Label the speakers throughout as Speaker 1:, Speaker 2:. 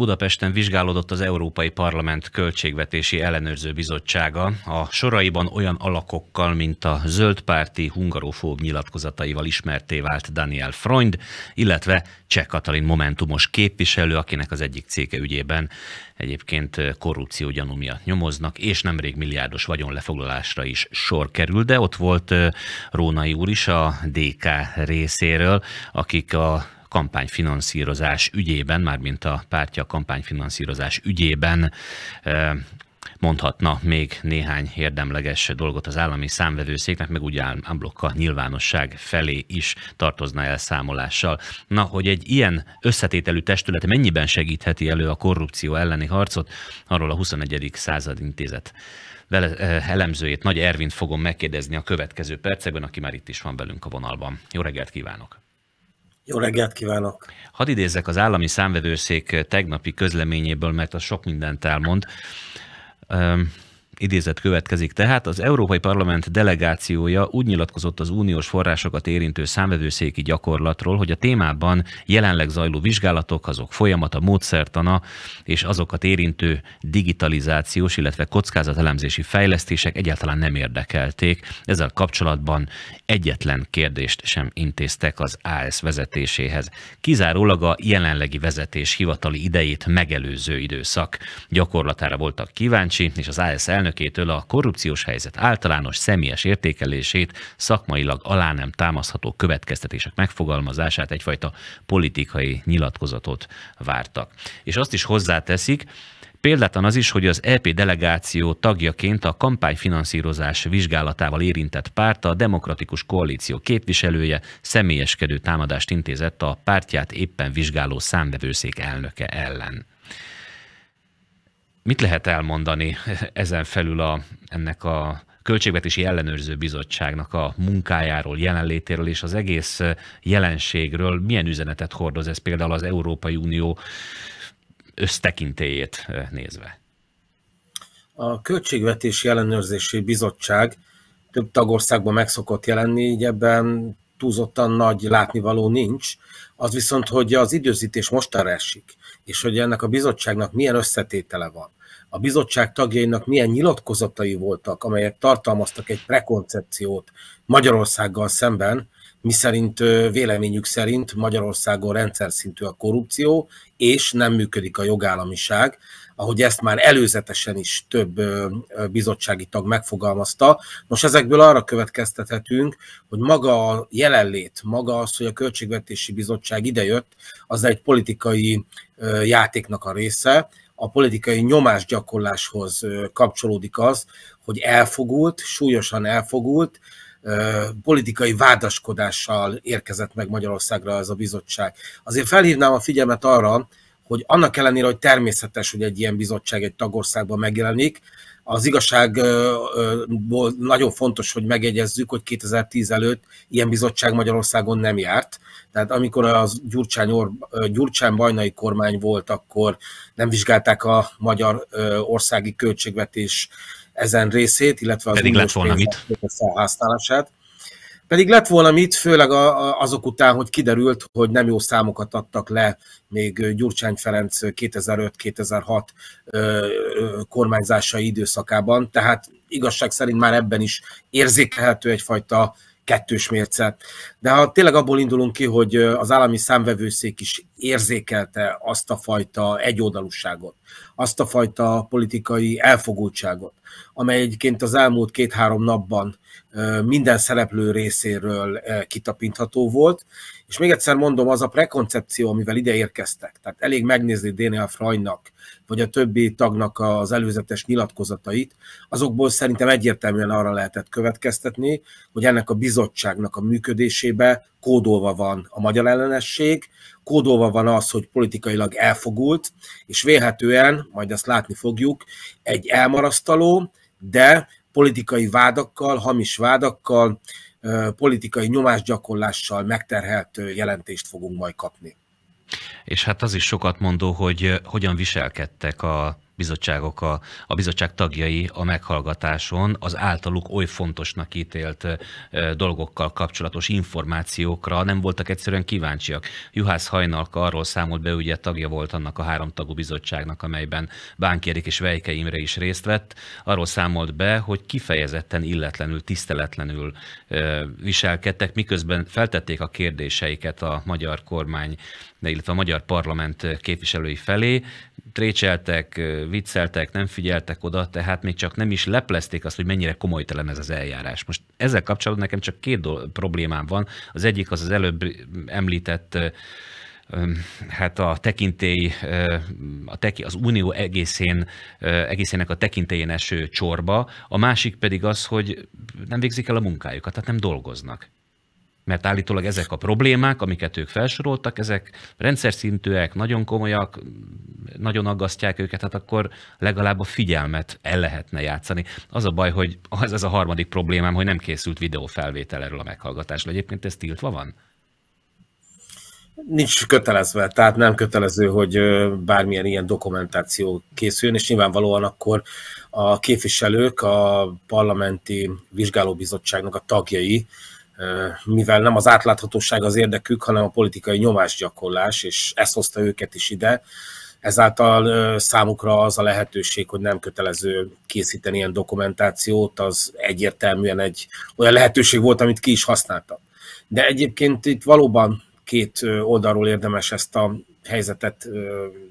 Speaker 1: Budapesten vizsgálódott az Európai Parlament Költségvetési Ellenőrző Bizottsága a soraiban olyan alakokkal, mint a zöldpárti hungarofób nyilatkozataival ismerté vált Daniel Freund, illetve Cseh Katalin Momentumos képviselő, akinek az egyik céke ügyében egyébként korrupció gyanú miatt nyomoznak, és nemrég milliárdos vagyonlefoglalásra is sor került, de ott volt Rónai úr is a DK részéről, akik a kampányfinanszírozás ügyében, mármint a pártja kampányfinanszírozás ügyében mondhatna még néhány érdemleges dolgot az állami számvevőszéknek, meg úgy ámblokka nyilvánosság felé is tartozna számolással. Na, hogy egy ilyen összetételű testület mennyiben segítheti elő a korrupció elleni harcot, arról a 21. század intézet vele, elemzőjét, Nagy Ervint fogom megkérdezni a következő percekben, aki már itt is van velünk a vonalban. Jó reggelt kívánok!
Speaker 2: Jó reggelt kívánok!
Speaker 1: Hadd idézek az állami számvevőszék tegnapi közleményéből, mert az sok mindent elmond. Um, Idézet következik tehát, az Európai Parlament delegációja úgy nyilatkozott az uniós forrásokat érintő számvevőszéki gyakorlatról, hogy a témában jelenleg zajló vizsgálatok, azok folyamata, módszertana és azokat érintő digitalizációs, illetve kockázatelemzési fejlesztések egyáltalán nem érdekelték. Ezzel kapcsolatban egyetlen kérdést sem intéztek az AS vezetéséhez. Kizárólag a jelenlegi vezetés hivatali idejét megelőző időszak gyakorlatára voltak kíváncsi, és az AS elnök elnökétől a korrupciós helyzet általános személyes értékelését, szakmailag alá nem támaszható következtetések megfogalmazását, egyfajta politikai nyilatkozatot vártak. És azt is hozzáteszik, Példátlan az is, hogy az EP delegáció tagjaként a kampányfinanszírozás vizsgálatával érintett párt a Demokratikus Koalíció képviselője személyeskedő támadást intézett a pártját éppen vizsgáló számvevőszék elnöke ellen. Mit lehet elmondani ezen felül a, ennek a Költségvetési Ellenőrző Bizottságnak a munkájáról, jelenlétéről és az egész jelenségről milyen üzenetet hordoz ez például az Európai Unió össztekintélyét nézve?
Speaker 2: A Költségvetési Ellenőrzési Bizottság több tagországban megszokott jelenni, így ebben túlzottan nagy látnivaló nincs, az viszont, hogy az időzítés mostanra esik, és hogy ennek a bizottságnak milyen összetétele van. A bizottság tagjainak milyen nyilatkozatai voltak, amelyek tartalmaztak egy prekoncepciót Magyarországgal szemben, miszerint véleményük szerint Magyarországon rendszer szintű a korrupció, és nem működik a jogállamiság, ahogy ezt már előzetesen is több bizottsági tag megfogalmazta. Nos, ezekből arra következtethetünk, hogy maga a jelenlét, maga az, hogy a Költségvetési Bizottság idejött, az egy politikai játéknak a része, a politikai nyomásgyakorláshoz kapcsolódik az, hogy elfogult, súlyosan elfogult, politikai vádaskodással érkezett meg Magyarországra ez a bizottság. Azért felhívnám a figyelmet arra, hogy annak ellenére, hogy természetes, hogy egy ilyen bizottság egy tagországban megjelenik, az igazságból nagyon fontos, hogy megjegyezzük, hogy 2010 előtt ilyen bizottság Magyarországon nem járt. Tehát amikor az Gyurcsány, Gyurcsány bajnai kormány volt, akkor nem vizsgálták a magyar országi költségvetés ezen részét, illetve az Pedig lett volna mit. felhasználását. Pedig lett volna mit, főleg azok után, hogy kiderült, hogy nem jó számokat adtak le még Gyurcsány Ferenc 2005-2006 kormányzásai időszakában, tehát igazság szerint már ebben is érzékelhető egyfajta kettős mérce. De ha tényleg abból indulunk ki, hogy az állami számvevőszék is érzékelte azt a fajta egyoldalúságot, azt a fajta politikai elfogultságot, amely egyébként az elmúlt két-három napban minden szereplő részéről kitapintható volt. És még egyszer mondom, az a prekoncepció, amivel ide érkeztek, tehát elég megnézni Daniel Freynak, vagy a többi tagnak az előzetes nyilatkozatait, azokból szerintem egyértelműen arra lehetett következtetni, hogy ennek a bizottságnak a működésébe kódolva van a magyar ellenesség, kódolva van az, hogy politikailag elfogult, és vélhetően, majd ezt látni fogjuk, egy elmarasztaló, de politikai vádakkal, hamis vádakkal, politikai nyomásgyakorlással megterhelt jelentést fogunk majd kapni.
Speaker 1: És hát az is sokat mondó, hogy hogyan viselkedtek a bizottságok, a, a bizottság tagjai a meghallgatáson az általuk oly fontosnak ítélt dolgokkal kapcsolatos információkra nem voltak egyszerűen kíváncsiak. Juhász Hajnalka arról számolt be, ugye tagja volt annak a háromtagú bizottságnak, amelyben Bánkérik és Vejke Imre is részt vett, arról számolt be, hogy kifejezetten illetlenül, tiszteletlenül viselkedtek, miközben feltették a kérdéseiket a magyar kormány, illetve a magyar parlament képviselői felé, trécseltek, vicceltek, nem figyeltek oda, tehát még csak nem is leplezték azt, hogy mennyire komolytelen ez az eljárás. Most ezzel kapcsolatban nekem csak két problémám van. Az egyik az az előbb említett hát a tekintély, a teki, az unió egészén, egészének a tekintélyén eső csorba, a másik pedig az, hogy nem végzik el a munkájukat, tehát nem dolgoznak mert állítólag ezek a problémák, amiket ők felsoroltak, ezek rendszer szintűek, nagyon komolyak, nagyon aggasztják őket, hát akkor legalább a figyelmet el lehetne játszani. Az a baj, hogy az ez a harmadik problémám, hogy nem készült videófelvétel erről a meghallgatásról. Egyébként ez tiltva van?
Speaker 2: Nincs kötelezve, tehát nem kötelező, hogy bármilyen ilyen dokumentáció készüljön, és nyilvánvalóan akkor a képviselők, a parlamenti vizsgálóbizottságnak a tagjai mivel nem az átláthatóság az érdekük, hanem a politikai nyomásgyakorlás, és ezt hozta őket is ide, ezáltal számukra az a lehetőség, hogy nem kötelező készíteni ilyen dokumentációt, az egyértelműen egy olyan lehetőség volt, amit ki is használtak. De egyébként itt valóban két oldalról érdemes ezt a helyzetet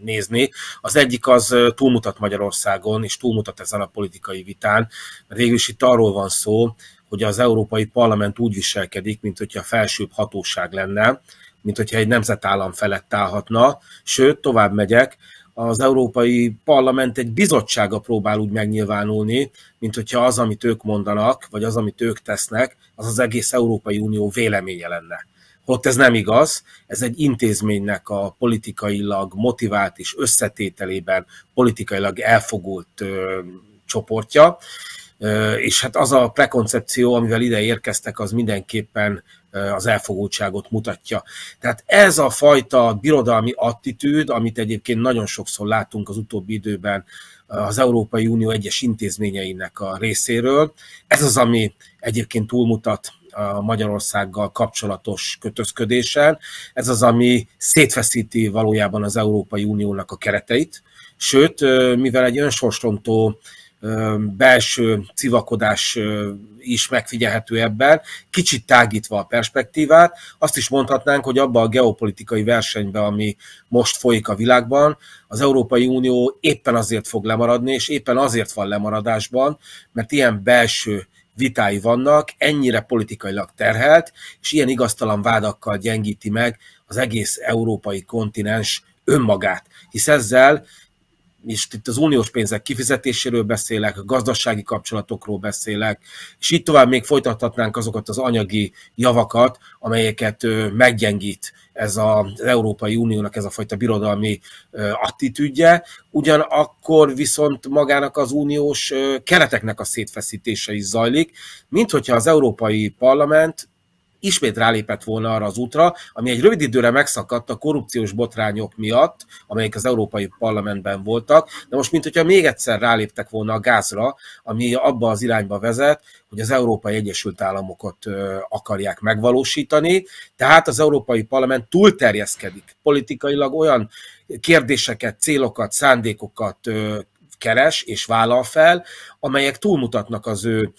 Speaker 2: nézni. Az egyik az túlmutat Magyarországon, és túlmutat ezen a politikai vitán, mert végül is itt arról van szó, hogy az Európai Parlament úgy viselkedik, mint hogyha felsőbb hatóság lenne, mint hogyha egy nemzetállam felett állhatna, sőt, tovább megyek, az Európai Parlament egy bizottsága próbál úgy megnyilvánulni, mint hogyha az, amit ők mondanak, vagy az, amit ők tesznek, az az egész Európai Unió véleménye lenne. Ott ez nem igaz, ez egy intézménynek a politikailag motivált és összetételében politikailag elfogult ö, csoportja, és hát az a prekoncepció, amivel ide érkeztek, az mindenképpen az elfogultságot mutatja. Tehát ez a fajta birodalmi attitűd, amit egyébként nagyon sokszor látunk az utóbbi időben az Európai Unió egyes intézményeinek a részéről, ez az, ami egyébként túlmutat a Magyarországgal kapcsolatos kötözködésen. Ez az, ami szétfeszíti valójában az Európai Uniónak a kereteit, sőt, mivel egy önsorsontó belső civakodás is megfigyelhető ebben, kicsit tágítva a perspektívát. Azt is mondhatnánk, hogy abba a geopolitikai versenyben, ami most folyik a világban, az Európai Unió éppen azért fog lemaradni, és éppen azért van lemaradásban, mert ilyen belső vitái vannak, ennyire politikailag terhelt, és ilyen igaztalan vádakkal gyengíti meg az egész európai kontinens önmagát, hisz ezzel és itt az uniós pénzek kifizetéséről beszélek, a gazdasági kapcsolatokról beszélek, és itt tovább még folytathatnánk azokat az anyagi javakat, amelyeket meggyengít ez a, az Európai Uniónak ez a fajta birodalmi attitűdje, ugyanakkor viszont magának az uniós kereteknek a szétfeszítése is zajlik, mint hogyha az Európai Parlament ismét rálépett volna arra az útra, ami egy rövid időre megszakadt a korrupciós botrányok miatt, amelyek az Európai Parlamentben voltak, de most mint hogyha még egyszer ráléptek volna a gázra, ami abba az irányba vezet, hogy az Európai Egyesült Államokat akarják megvalósítani, tehát az Európai Parlament túlterjeszkedik politikailag olyan kérdéseket, célokat, szándékokat keres és vállal fel, amelyek túlmutatnak az ő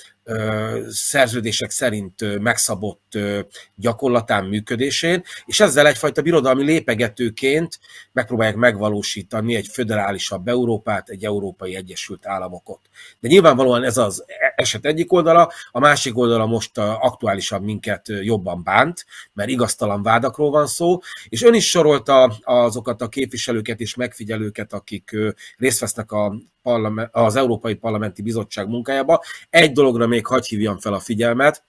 Speaker 2: szerződések szerint megszabott gyakorlatán, működésén, és ezzel egyfajta birodalmi lépegetőként megpróbálják megvalósítani egy föderálisabb Európát, egy Európai Egyesült Államokat. De nyilvánvalóan ez az eset egyik oldala, a másik oldala most aktuálisan minket jobban bánt, mert igaztalan vádakról van szó, és ön is sorolta azokat a képviselőket és megfigyelőket, akik részt vesznek a az Európai Parlamenti Bizottság munkájába. Egy dologra még hagyj hívjam fel a figyelmet,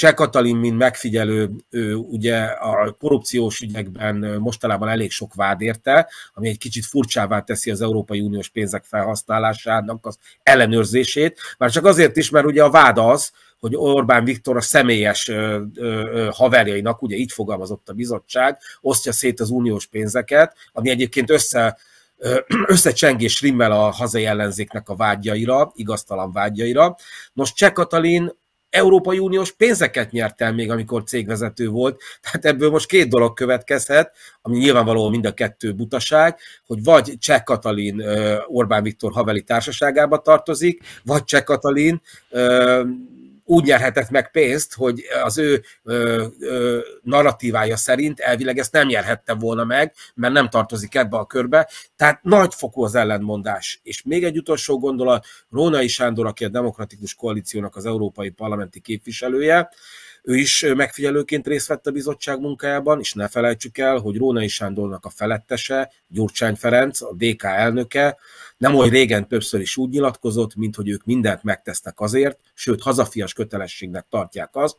Speaker 2: Cseh Katalin, mint megfigyelő, ő ugye a korrupciós ügyekben mostanában elég sok vád érte, ami egy kicsit furcsává teszi az Európai Uniós pénzek felhasználásának az ellenőrzését, már csak azért is, mert ugye a vád az, hogy Orbán Viktor a személyes haverjainak, ugye így fogalmazott a bizottság, osztja szét az uniós pénzeket, ami egyébként össze összecsengés rimmel a hazai ellenzéknek a vágyaira, igaztalan vágyaira. Nos, Cseh Katalin Európai Uniós pénzeket nyert el még, amikor cégvezető volt. Tehát ebből most két dolog következhet, ami nyilvánvalóan mind a kettő butaság, hogy vagy Cseh Katalin Orbán Viktor haveli társaságába tartozik, vagy Cseh Katalin úgy nyerhetett meg pénzt, hogy az ő ö, ö, narratívája szerint elvileg ezt nem nyerhette volna meg, mert nem tartozik ebbe a körbe. Tehát nagyfokú az ellentmondás. És még egy utolsó gondolat, Rónai Sándor, aki a Demokratikus Koalíciónak az európai parlamenti képviselője, ő is megfigyelőként részt vett a bizottság munkájában, és ne felejtsük el, hogy Rónai Sándornak a felettese, Gyurcsány Ferenc, a DK elnöke, nem oly régen többször is úgy nyilatkozott, mint hogy ők mindent megtesznek azért, sőt hazafias kötelességnek tartják azt,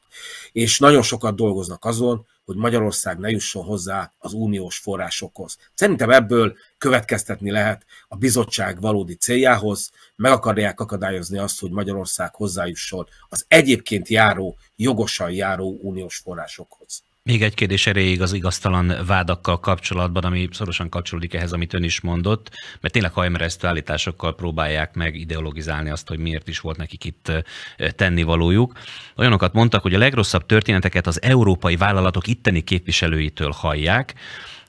Speaker 2: és nagyon sokat dolgoznak azon, hogy Magyarország ne jusson hozzá az uniós forrásokhoz. Szerintem ebből következtetni lehet a bizottság valódi céljához, meg akarják akadályozni azt, hogy Magyarország hozzájusson az egyébként járó, jogosan járó uniós forrásokhoz.
Speaker 1: Még egy kérdés erejéig az igaztalan vádakkal kapcsolatban, ami szorosan kapcsolódik ehhez, amit ön is mondott, mert tényleg hajmeresztő állításokkal próbálják meg ideologizálni azt, hogy miért is volt nekik itt tennivalójuk. Olyanokat mondtak, hogy a legrosszabb történeteket az európai vállalatok itteni képviselőitől hallják,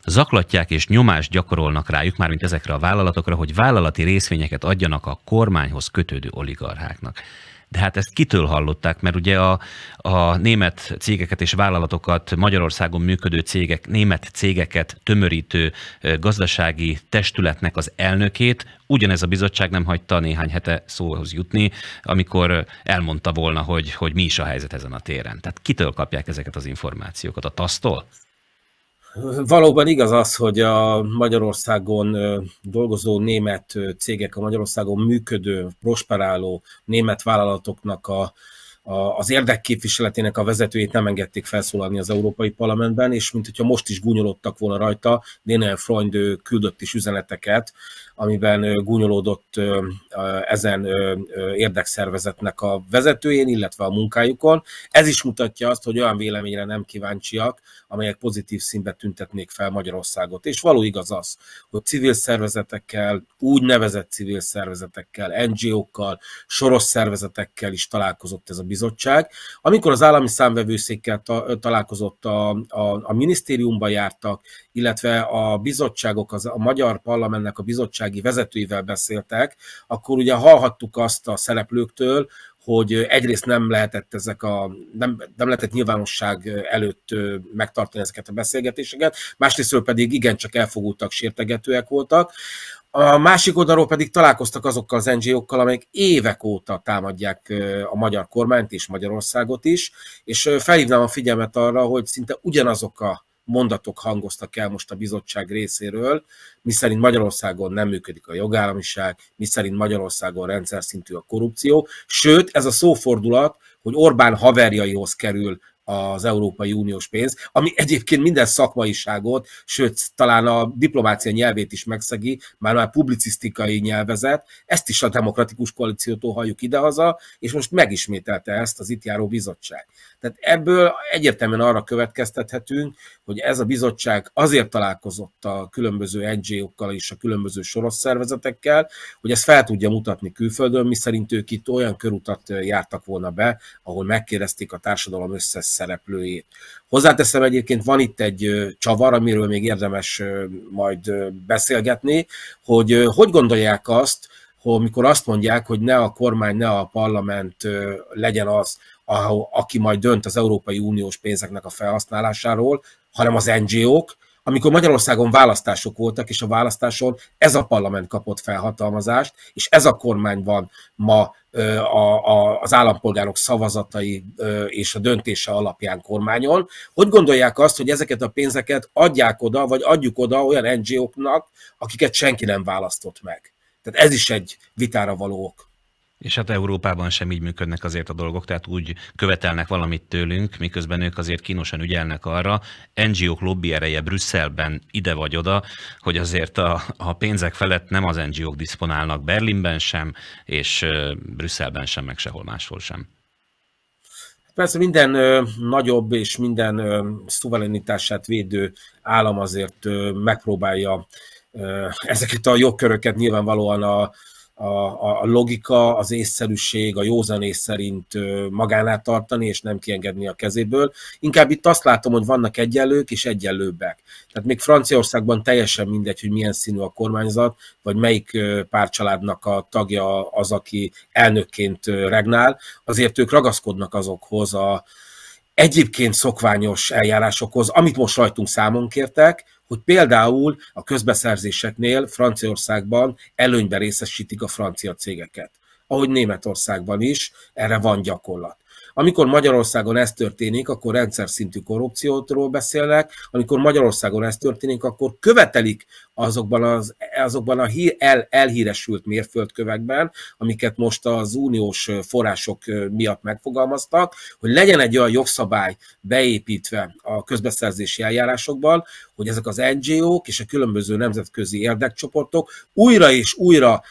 Speaker 1: zaklatják és nyomást gyakorolnak rájuk, mármint ezekre a vállalatokra, hogy vállalati részvényeket adjanak a kormányhoz kötődő oligarcháknak de hát ezt kitől hallották? Mert ugye a, a német cégeket és vállalatokat, Magyarországon működő cégek, német cégeket tömörítő gazdasági testületnek az elnökét ugyanez a bizottság nem hagyta néhány hete szóhoz jutni, amikor elmondta volna, hogy, hogy mi is a helyzet ezen a téren. Tehát kitől kapják ezeket az információkat? A tasz -tól?
Speaker 2: Valóban igaz az, hogy a Magyarországon dolgozó német cégek, a Magyarországon működő, prosperáló német vállalatoknak a az érdekképviseletének a vezetőjét nem engedték felszólalni az Európai Parlamentben, és mint hogyha most is gúnyolódtak volna rajta, Daniel Freund küldött is üzeneteket, amiben gúnyolódott ezen érdekszervezetnek a vezetőjén, illetve a munkájukon. Ez is mutatja azt, hogy olyan véleményre nem kíváncsiak, amelyek pozitív színbe tüntetnék fel Magyarországot. És való igaz az, hogy civil szervezetekkel, úgynevezett civil szervezetekkel, NGO-kkal, soros szervezetekkel is találkozott ez a bizottság. Amikor az állami számvevőszékkel ta, találkozott, a, a, a minisztériumban jártak, illetve a bizottságok, az, a magyar parlamentnek a bizottsági vezetőivel beszéltek, akkor ugye hallhattuk azt a szereplőktől, hogy egyrészt nem lehetett ezek a, nem, nem lehetett nyilvánosság előtt megtartani ezeket a beszélgetéseket, másrészt pedig igencsak elfogultak, sértegetőek voltak. A másik oldalról pedig találkoztak azokkal az NGO-kkal, amelyek évek óta támadják a magyar kormányt és Magyarországot is, és felhívnám a figyelmet arra, hogy szinte ugyanazok a mondatok hangoztak el most a bizottság részéről, miszerint Magyarországon nem működik a jogállamiság, miszerint Magyarországon rendszer szintű a korrupció, sőt, ez a szófordulat, hogy Orbán haverjaihoz kerül az Európai Uniós pénz, ami egyébként minden szakmaiságot, sőt, talán a diplomácia nyelvét is megszegi, már már publicisztikai nyelvezet, ezt is a demokratikus koalíciótól halljuk idehaza, és most megismételte ezt az itt járó bizottság. Tehát ebből egyértelműen arra következtethetünk, hogy ez a bizottság azért találkozott a különböző NGO-kkal és a különböző soros szervezetekkel, hogy ezt fel tudja mutatni külföldön, miszerint ők itt olyan körutat jártak volna be, ahol megkérdezték a társadalom összes szereplőjét. Hozzáteszem egyébként, van itt egy csavar, amiről még érdemes majd beszélgetni, hogy hogy gondolják azt, hogy amikor azt mondják, hogy ne a kormány, ne a parlament legyen az, aki majd dönt az Európai Uniós pénzeknek a felhasználásáról, hanem az NGO-k, amikor Magyarországon választások voltak, és a választáson ez a parlament kapott felhatalmazást, és ez a kormány van ma a, a, az állampolgárok szavazatai és a döntése alapján kormányon. Hogy gondolják azt, hogy ezeket a pénzeket adják oda, vagy adjuk oda olyan NGO-knak, akiket senki nem választott meg? Tehát ez is
Speaker 1: egy vitára való ok. És hát Európában sem így működnek azért a dolgok, tehát úgy követelnek valamit tőlünk, miközben ők azért kínosan ügyelnek arra, NGO-k lobby ereje Brüsszelben ide vagy oda, hogy azért a, a pénzek felett nem az NGO-k diszponálnak Berlinben sem, és Brüsszelben sem, meg sehol máshol sem.
Speaker 2: Persze minden ö, nagyobb és minden ö, szuverenitását védő állam azért ö, megpróbálja ö, ezeket a jogköröket nyilvánvalóan a, a, a logika, az észszerűség, a józanész szerint magánát tartani, és nem kiengedni a kezéből. Inkább itt azt látom, hogy vannak egyenlők és egyenlőbbek. Tehát még Franciaországban teljesen mindegy, hogy milyen színű a kormányzat, vagy melyik párcsaládnak a tagja az, aki elnökként regnál, azért ők ragaszkodnak azokhoz a, egyébként szokványos eljárásokhoz, amit most rajtunk számon kértek, hogy például a közbeszerzéseknél Franciaországban előnyben részesítik a francia cégeket, ahogy Németországban is, erre van gyakorlat. Amikor Magyarországon ez történik, akkor rendszer szintű korrupciótról beszélnek, amikor Magyarországon ez történik, akkor követelik azokban, az, azokban a hír, el, elhíresült mérföldkövekben, amiket most az uniós források miatt megfogalmaztak, hogy legyen egy olyan jogszabály beépítve a közbeszerzési eljárásokban, hogy ezek az NGO-k és a különböző nemzetközi érdekcsoportok újra és újra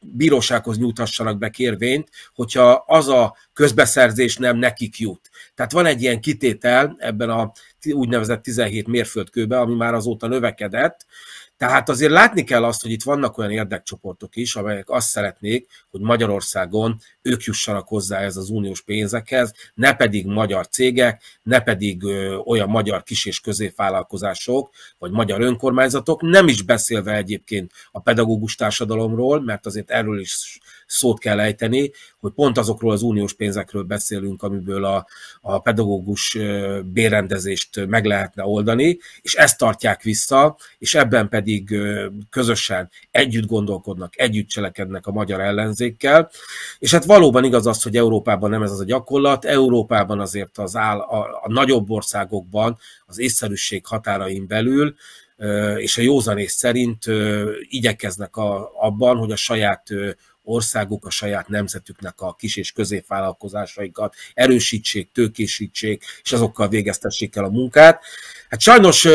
Speaker 2: bírósághoz nyújtassanak be kérvényt, hogyha az a közbeszerzés nem nekik jut. Tehát van egy ilyen kitétel ebben a úgynevezett 17 mérföldkőben, ami már azóta növekedett, tehát azért látni kell azt, hogy itt vannak olyan érdekcsoportok is, amelyek azt szeretnék, hogy Magyarországon ők jussanak hozzá ez az uniós pénzekhez, ne pedig magyar cégek, ne pedig ö, olyan magyar kis- és középvállalkozások, vagy magyar önkormányzatok, nem is beszélve egyébként a pedagógus társadalomról, mert azért erről is szót kell ejteni, hogy pont azokról az uniós pénzekről beszélünk, amiből a, a pedagógus bérrendezést meg lehetne oldani, és ezt tartják vissza, és ebben pedig közösen együtt gondolkodnak, együtt cselekednek a magyar ellenzékkel. És hát valóban igaz az, hogy Európában nem ez az a gyakorlat, Európában azért az áll, a, a nagyobb országokban az észszerűség határain belül és a józanész szerint igyekeznek a, abban, hogy a saját országuk, a saját nemzetüknek a kis- és középvállalkozásaikat erősítsék, tőkésítsék, és azokkal végeztessék el a munkát. Hát sajnos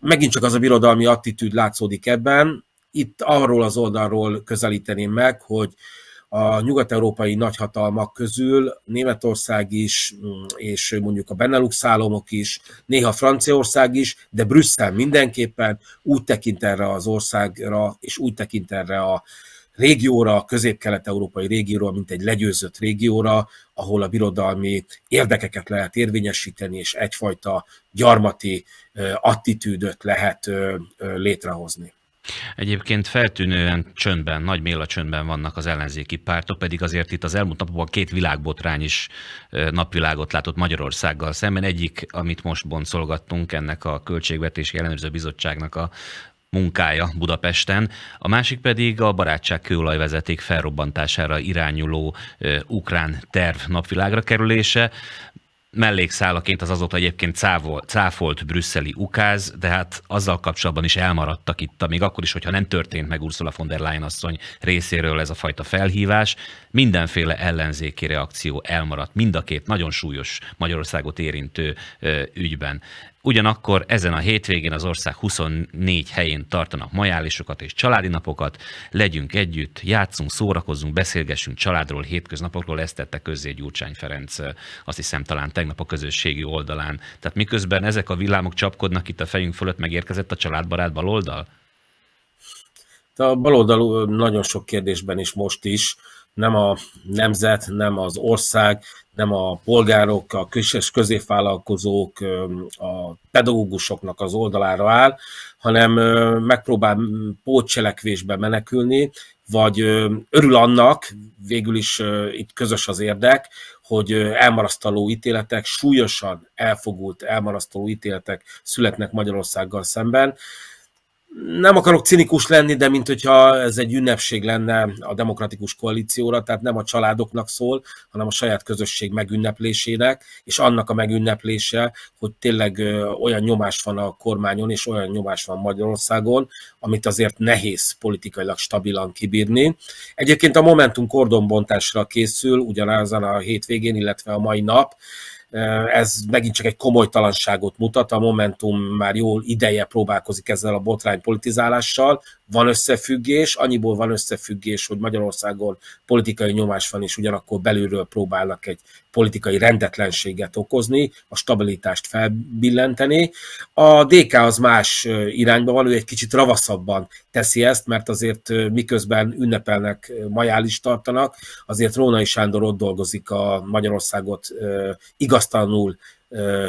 Speaker 2: megint csak az a birodalmi attitűd látszódik ebben. Itt arról az oldalról közelíteném meg, hogy a nyugat-európai nagyhatalmak közül Németország is, mm, és mondjuk a Benelux államok is, néha Franciaország is, de Brüsszel mindenképpen úgy tekint erre az országra, és úgy tekint erre a régióra, közép-kelet-európai régióra, mint egy legyőzött régióra, ahol a birodalmi érdekeket lehet érvényesíteni, és egyfajta gyarmati attitűdöt lehet létrehozni.
Speaker 1: Egyébként feltűnően csöndben, nagy méla csöndben vannak az ellenzéki pártok, pedig azért itt az elmúlt napokban két világbotrány is napvilágot látott Magyarországgal szemben. Egyik, amit most boncolgattunk, ennek a Költségvetési Ellenőrző Bizottságnak a munkája Budapesten, a másik pedig a barátság kőolajvezeték felrobbantására irányuló ö, ukrán terv napvilágra kerülése. Mellékszálaként az azóta egyébként cávol, cáfolt brüsszeli ukáz, de hát azzal kapcsolatban is elmaradtak itt, még akkor is, hogyha nem történt meg Ursula von der Leyen asszony részéről ez a fajta felhívás, mindenféle ellenzéki reakció elmaradt mind a két nagyon súlyos Magyarországot érintő ügyben. Ugyanakkor ezen a hétvégén az ország 24 helyén tartanak majálisokat és családi napokat. Legyünk együtt, játszunk, szórakozzunk, beszélgessünk családról, hétköznapokról. Ezt tette közzé Gyurcsány Ferenc, azt hiszem talán tegnap a közösségi oldalán. Tehát miközben ezek a villámok csapkodnak itt a fejünk fölött, megérkezett a családbarát baloldal?
Speaker 2: a baloldal nagyon sok kérdésben is most is nem a nemzet, nem az ország, nem a polgárok, a kis és középvállalkozók, a pedagógusoknak az oldalára áll, hanem megpróbál pótcselekvésbe menekülni, vagy örül annak, végül is itt közös az érdek, hogy elmarasztaló ítéletek, súlyosan elfogult elmarasztaló ítéletek születnek Magyarországgal szemben, nem akarok cinikus lenni, de mint hogyha ez egy ünnepség lenne a demokratikus koalícióra, tehát nem a családoknak szól, hanem a saját közösség megünneplésének, és annak a megünneplése, hogy tényleg olyan nyomás van a kormányon, és olyan nyomás van Magyarországon, amit azért nehéz politikailag stabilan kibírni. Egyébként a Momentum kordonbontásra készül, ugyanazon a hétvégén, illetve a mai nap, ez megint csak egy talanságot mutat, a Momentum már jól ideje próbálkozik ezzel a botrány politizálással, van összefüggés, annyiból van összefüggés, hogy Magyarországon politikai nyomás van, és ugyanakkor belülről próbálnak egy politikai rendetlenséget okozni, a stabilitást felbillenteni. A DK az más irányba van, ő egy kicsit ravaszabban teszi ezt, mert azért miközben ünnepelnek, majál is tartanak, azért Rónai Sándor ott dolgozik a Magyarországot igaz ingatlanul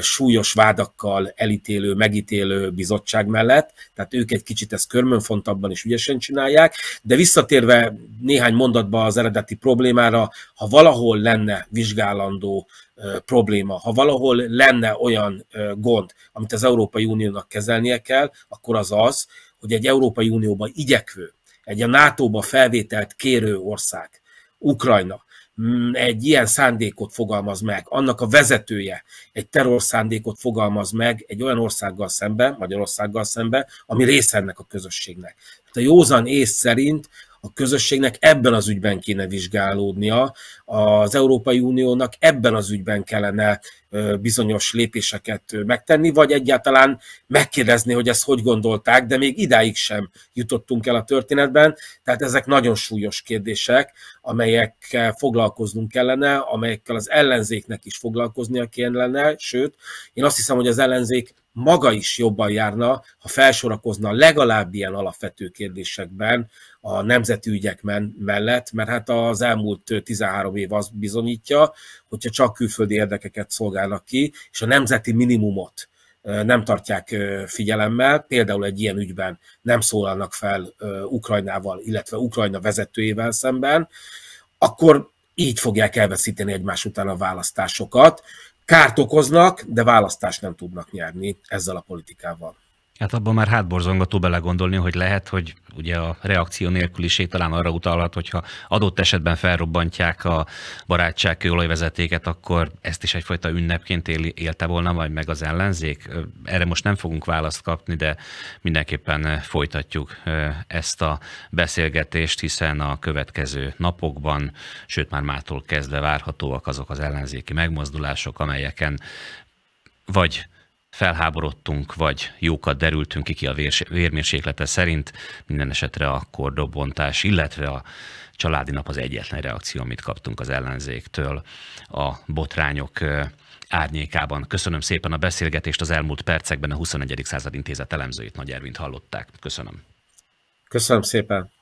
Speaker 2: súlyos vádakkal elítélő, megítélő bizottság mellett, tehát ők egy kicsit ezt körmönfontabban is ügyesen csinálják, de visszatérve néhány mondatba az eredeti problémára, ha valahol lenne vizsgálandó probléma, ha valahol lenne olyan gond, amit az Európai Uniónak kezelnie kell, akkor az az, hogy egy Európai Unióban igyekvő, egy a NATO-ba felvételt kérő ország, Ukrajna, Mm, egy ilyen szándékot fogalmaz meg, annak a vezetője egy terrorszándékot fogalmaz meg egy olyan országgal szemben, Magyarországgal szemben, ami része ennek a közösségnek. Tehát a józan ész szerint a közösségnek ebben az ügyben kéne vizsgálódnia, az Európai Uniónak ebben az ügyben kellene bizonyos lépéseket megtenni, vagy egyáltalán megkérdezni, hogy ezt hogy gondolták, de még idáig sem jutottunk el a történetben, tehát ezek nagyon súlyos kérdések, amelyekkel foglalkoznunk kellene, amelyekkel az ellenzéknek is foglalkoznia kellene, sőt, én azt hiszem, hogy az ellenzék maga is jobban járna, ha felsorakozna legalább ilyen alapvető kérdésekben a nemzeti ügyek mellett, mert hát az elmúlt 13 év az bizonyítja, hogyha csak külföldi érdekeket szolgál szolgálnak ki, és a nemzeti minimumot nem tartják figyelemmel, például egy ilyen ügyben nem szólalnak fel Ukrajnával, illetve Ukrajna vezetőjével szemben, akkor így fogják elveszíteni egymás után a választásokat. Kárt okoznak, de választást nem tudnak nyerni ezzel a politikával.
Speaker 1: Hát abban már hátborzongató belegondolni, hogy lehet, hogy ugye a reakció nélküliség talán arra utalhat, hogyha adott esetben felrobbantják a barátság olajvezetéket, akkor ezt is egyfajta ünnepként él, élte volna, vagy meg az ellenzék. Erre most nem fogunk választ kapni, de mindenképpen folytatjuk ezt a beszélgetést, hiszen a következő napokban, sőt már mától kezdve várhatóak azok az ellenzéki megmozdulások, amelyeken vagy felháborodtunk, vagy jókat derültünk ki a vérmérséklete szerint, minden esetre a kordobontás, illetve a családi nap az egyetlen reakció, amit kaptunk az ellenzéktől a botrányok árnyékában. Köszönöm szépen a beszélgetést az elmúlt percekben a 21. század intézet elemzőit, Nagy Ervint hallották. Köszönöm.
Speaker 2: Köszönöm szépen.